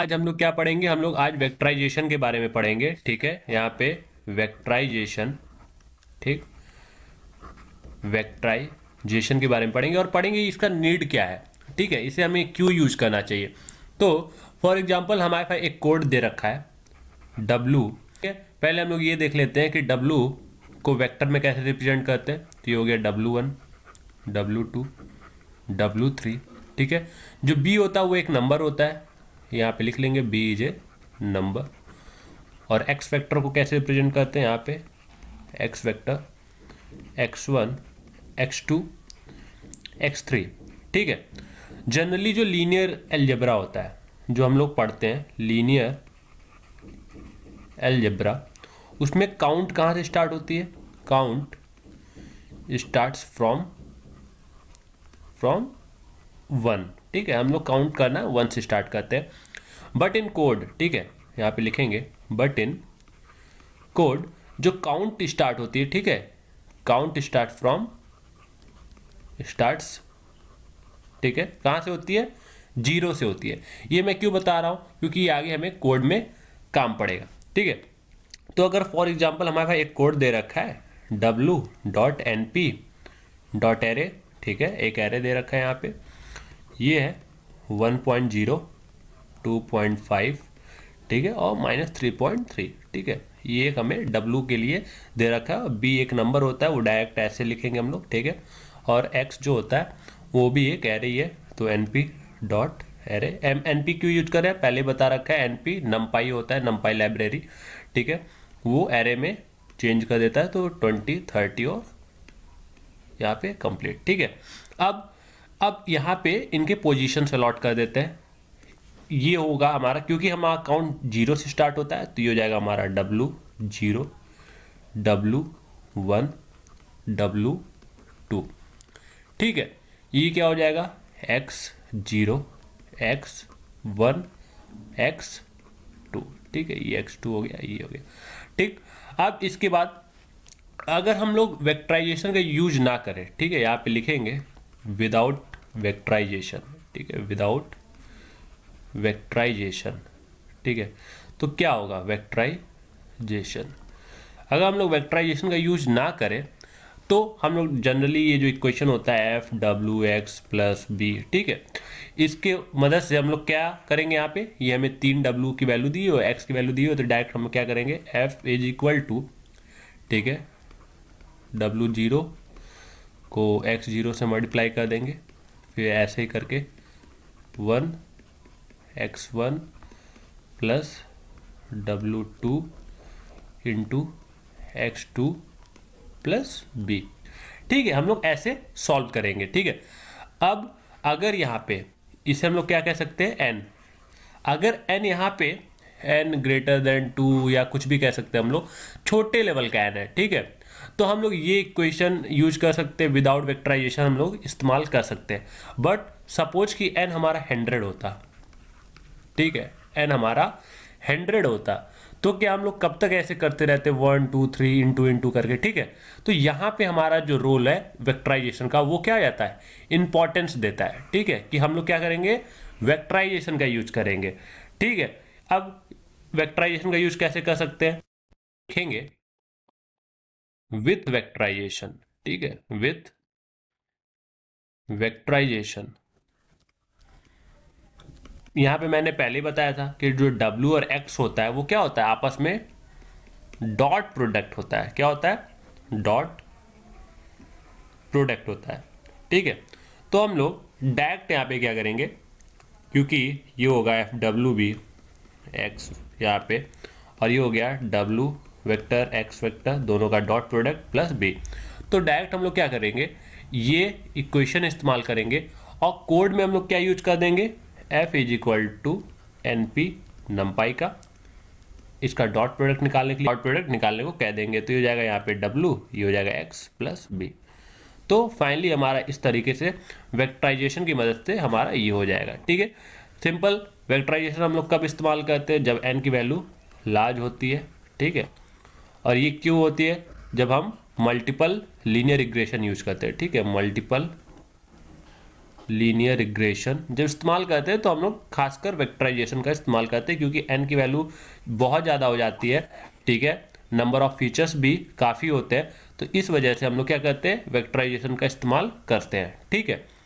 आज हम लोग क्या पढ़ेंगे हम लोग आज वेक्टराइजेशन के बारे में पढ़ेंगे ठीक है यहाँ पे वेक्टराइजेशन ठीक वेक्टराइजेशन के बारे में पढ़ेंगे और पढ़ेंगे इसका नीड क्या है ठीक है इसे हमें क्यों यूज करना चाहिए तो फॉर एग्जाम्पल हमारे पास एक कोड दे रखा है डब्लू पहले हम लोग ये देख लेते हैं कि डब्लू को वेक्टर में कैसे रिप्रेजेंट करते हैं तो ये हो गया W one W two three ठीक है जो बी होता है वो एक नंबर होता है यहाँ पे लिख लेंगे बी इज ए नंबर और एक्स वेक्टर को कैसे रिप्रेजेंट करते हैं यहाँ पे X vector X one X two X three ठीक है जनरली जो लीनियर एलजेब्रा होता है जो हम लोग पढ़ते हैं लीनियर एलजेब्रा उसमें काउंट कहाँ से स्टार्ट होती है count starts from from one ठीक है हम लोग काउंट करना वन से स्टार्ट करते हैं बट इन कोड ठीक है यहाँ पे लिखेंगे बट इन कोड जो काउंट स्टार्ट होती है ठीक है काउंट स्टार्ट फ्रॉम स्टार्ट्स ठीक है कहाँ से होती है जीरो से होती है ये मैं क्यों बता रहा हूँ क्योंकि ये आगे हमें कोड में काम पड़ेगा ठीक है तो अगर फॉर एग्जाम्पल हमारे पास एक कोड दे रखा है W dot N P dot array ठीक है एक एरे दे रखा है यहाँ पे ये है one point zero two point five ठीक है और माइनस थ्री पॉइंट थ्री ठीक है ये एक हमें W के लिए दे रखा है बी एक नंबर होता है वो डायरेक्ट ऐसे लिखेंगे हम लोग ठीक है और X जो होता है वो भी एक एरे ही है तो N P dot array M N P क्यों यूज करें पहले बता रखा है एन पी नम्पाई होता है नम्पाई लाइब्रेरी ठीक है वो एरे में चेंज कर देता है तो ट्वेंटी थर्टी और यहाँ पे कंप्लीट ठीक है अब अब यहाँ पे इनके पोजीशन अलॉट कर देते हैं ये होगा हमारा क्योंकि हमारा अकाउंट जीरो से स्टार्ट होता है तो ये हो जाएगा हमारा W zero W one W two ठीक है ये क्या हो जाएगा X zero X one X two ठीक है ये एक्स टू हो गया ये हो गया ठीक अब इसके बाद अगर हम लोग वेक्टराइजेशन का यूज ना करें ठीक है यहाँ पे लिखेंगे विदाउट वेक्टराइजेशन ठीक है विदाउट वेक्टराइजेशन ठीक है तो क्या होगा वेक्टराइजेशन अगर हम लोग वेक्टराइजेशन का यूज ना करें तो हम लोग जनरली ये जो इक्वेशन होता है F W X plus B ठीक है इसके मदद से हम लोग क्या करेंगे यहाँ पे ये हमें तीन डब्ल्यू की वैल्यू दी हो एक्स की वैल्यू दी हो तो डायरेक्ट हम क्या करेंगे एफ इज इक्वल टू ठीक है डब्ल्यू जीरो को एक्स ज़ीरो से मल्टीप्लाई कर देंगे फिर ऐसे ही करके one X one plus W two into X two plus B ठीक है हम लोग ऐसे सॉल्व करेंगे ठीक है अब अगर यहाँ पे इसे हम लोग क्या कह सकते हैं एन अगर एन यहाँ पे एन ग्रेटर देन टू या कुछ भी कह सकते हैं हम लोग छोटे लेवल का एन है ठीक है तो हम लोग ये क्वेश्चन यूज कर सकते हैं विदाउट वेक्टराइजेशन हम लोग इस्तेमाल कर सकते हैं बट सपोज कि एन हमारा हंड्रेड होता ठीक है एन हमारा हंड्रेड होता तो क्या हम लोग कब तक ऐसे करते रहते one two three into into करके ठीक है तो यहाँ पे हमारा जो रोल है वेक्टराइजेशन का वो क्या जाता है इंपॉर्टेंस देता है ठीक है कि हम लोग क्या करेंगे वेक्टराइजेशन का यूज करेंगे ठीक है अब वेक्टराइजेशन का यूज कैसे कर सकते हैं देखेंगे विथ वेक्टराइजेशन ठीक है विथ वेक्टराइजेशन यहां पे मैंने पहले बताया था कि जो W और X होता है वो क्या होता है आपस में डॉट प्रोडक्ट होता है क्या होता है डॉट प्रोडक्ट होता है ठीक है तो हम लोग डायरेक्ट यहां पे क्या करेंगे क्योंकि ये होगा एफ डब्ल्यू बी एक्स यहां पे और ये हो गया डब्ल्यू वेक्टर एक्स वेक्टर दोनों का डॉट प्रोडक्ट प्लस बी तो डायरेक्ट हम लोग क्या करेंगे ये इक्वेशन इस्तेमाल करेंगे और कोड में हम लोग क्या यूज कर देंगे F is equal to N P NumPy का इसका डॉट प्रोडक्ट निकालने के लिए डॉट प्रोडक्ट निकालने को कह देंगे तो ये हो जाएगा यहाँ पे डब्लू ये हो जाएगा एक्स प्लस बी तो फाइनली हमारा इस तरीके से वेक्टराइजेशन की मदद से हमारा ये हो जाएगा ठीक है सिंपल वेक्टराइजेशन हम लोग कब इस्तेमाल करते हैं जब एन की वैल्यू लार्ज होती है ठीक है और ये क्यों होती है जब हम मल्टीपल लीनियर इग्रेशन यूज करते हैं ठीक है मल्टीपल लीनियर इग्रेशन जब इस्तेमाल करते हैं तो हम लोग खासकर वेक्टराइजेशन का इस्तेमाल करते हैं क्योंकि एन की वैल्यू बहुत ज़्यादा हो जाती है ठीक है नंबर ऑफ फीचर्स भी काफ़ी होते हैं तो इस वजह से हम लोग क्या करते हैं वेक्टराइजेशन का इस्तेमाल करते हैं ठीक है